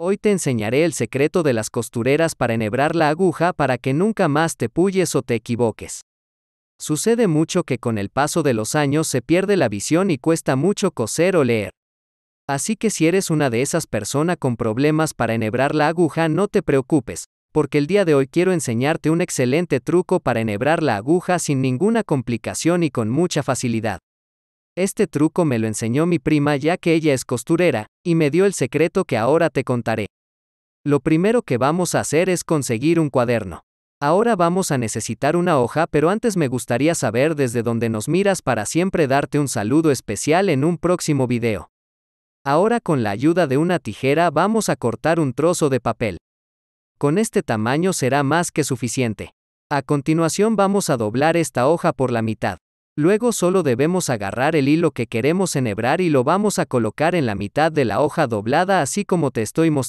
Hoy te enseñaré el secreto de las costureras para enhebrar la aguja para que nunca más te pulles o te equivoques. Sucede mucho que con el paso de los años se pierde la visión y cuesta mucho coser o leer. Así que si eres una de esas personas con problemas para enhebrar la aguja no te preocupes, porque el día de hoy quiero enseñarte un excelente truco para enhebrar la aguja sin ninguna complicación y con mucha facilidad. Este truco me lo enseñó mi prima ya que ella es costurera, y me dio el secreto que ahora te contaré. Lo primero que vamos a hacer es conseguir un cuaderno. Ahora vamos a necesitar una hoja, pero antes me gustaría saber desde dónde nos miras para siempre darte un saludo especial en un próximo video. Ahora con la ayuda de una tijera vamos a cortar un trozo de papel. Con este tamaño será más que suficiente. A continuación vamos a doblar esta hoja por la mitad. Luego solo debemos agarrar el hilo que queremos enhebrar y lo vamos a colocar en la mitad de la hoja doblada así como te estoy mostrando.